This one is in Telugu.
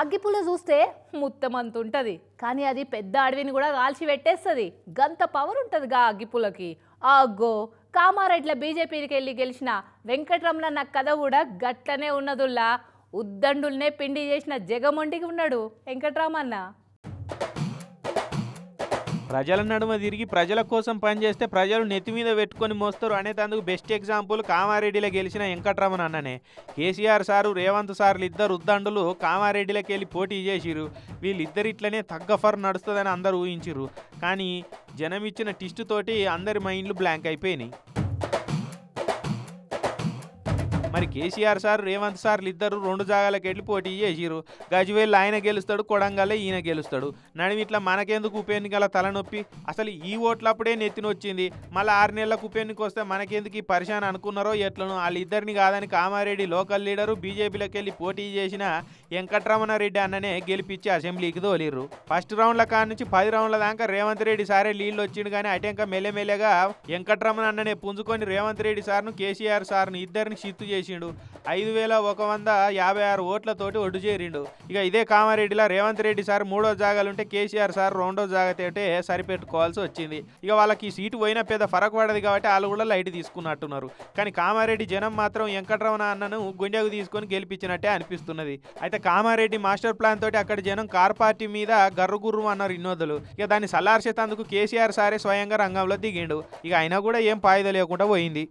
అగ్గిపుల్ల చూస్తే మొత్తం అంత ఉంటుంది కానీ అది పెద్ద అడవిని కూడా కాల్చి పెట్టేస్తుంది గంత పవర్ ఉంటుంది గా అగ్గిపుల్లకి అగ్గో కామారెడ్ల బీజేపీకి వెళ్ళి గెలిచిన వెంకటరమణ కథ కూడా గట్లనే ఉన్నదుల్లా ఉద్దండుల్నే పిండి చేసిన జగమొండికి ఉన్నాడు వెంకటరామన్న ప్రజల నడుమ తిరిగి ప్రజల కోసం పనిచేస్తే ప్రజలు నెత్తి మీద పెట్టుకొని మోస్తారు అనేటందుకు బెస్ట్ ఎగ్జాంపుల్ కామారెడ్డిలో గెలిచిన వెంకట్రమణ అన్ననే కేసీఆర్ సారు రేవంత్ సార్లు ఇద్దరు ఉద్దండులు కామారెడ్డిలోకి వెళ్ళి పోటీ చేసిరు వీళ్ళిద్దరు ఇట్లనే తగ్గఫర్ నడుస్తుందని అందరు ఊహించిరు కానీ జనం ఇచ్చిన టిస్ట్ తోటి అందరి మైండ్లు బ్లాంక్ అయిపోయినాయి మరి కేసీఆర్ సార్ రేవంత్ సార్లు ఇద్దరు రెండు జాగాలకు వెళ్ళి పోటీ చేసిరు గజ్వేల్ ఆయన గెలుస్తాడు కొడంగల్లే ఈయన గెలుస్తాడు నడిమి ఇట్లా మనకెందుకు ఉప ఎన్నికల తలనొప్పి అసలు ఈ ఓట్లప్పుడే నెత్తినొచ్చింది మళ్ళీ ఆరు నెలలకు ఉప ఎన్నిక వస్తే మనకెందుకు ఈ పరిశాన్ అనుకున్నారో ఎట్లను వాళ్ళిద్దరిని కాదని కామారెడ్డి లోకల్ లీడరు బీజేపీలోకి వెళ్ళి పోటీ చేసిన వెంకటరమణారెడ్డి అన్ననే గెలిపించి అసెంబ్లీకి తోలిరు ఫస్ట్ రౌండ్ల కాడ నుంచి పది రౌండ్ల దాకా రేవంత్ రెడ్డి సారే లీళ్ళు వచ్చిండు కానీ అటెంక మెల్లెమెల్లెగా వెంకటరమణ అన్ననే పుంజుకొని రేవంత్ రెడ్డి సార్ను కేసీఆర్ సార్ను ఇద్దరిని షిత్తు చేసి చేసిండు ఐదు వేల ఒక వంద యాభై ఆరు ఓట్లతోటి ఒడ్డు చేరిండు ఇక ఇదే కామారెడ్డిలో రేవంత్ రెడ్డి సార్ మూడో జాగాలుంటే కేసీఆర్ సార్ రెండో జాగతేటే సరిపెట్టుకోవాల్సి వచ్చింది ఇక వాళ్ళకి ఈ సీటు పోయిన పెద్ద ఫరక్ పడదు కాబట్టి వాళ్ళు కూడా లైట్ తీసుకున్నట్టున్నారు కానీ కామారెడ్డి జనం మాత్రం వెంకటరమణ అన్నను గుండెకు తీసుకొని గెలిపించినట్టే అనిపిస్తున్నది అయితే కామారెడ్డి మాస్టర్ ప్లాన్ తోటి అక్కడ జనం కార్ పార్టీ మీద గర్రుగుర్రు అన్నారు ఇన్నోదులు ఇక దాన్ని సల్లార్చేతందుకు కేసీఆర్ సారే స్వయంగా రంగంలో దిగిండు ఇక అయినా కూడా ఏం పాయిద లేకుండా పోయింది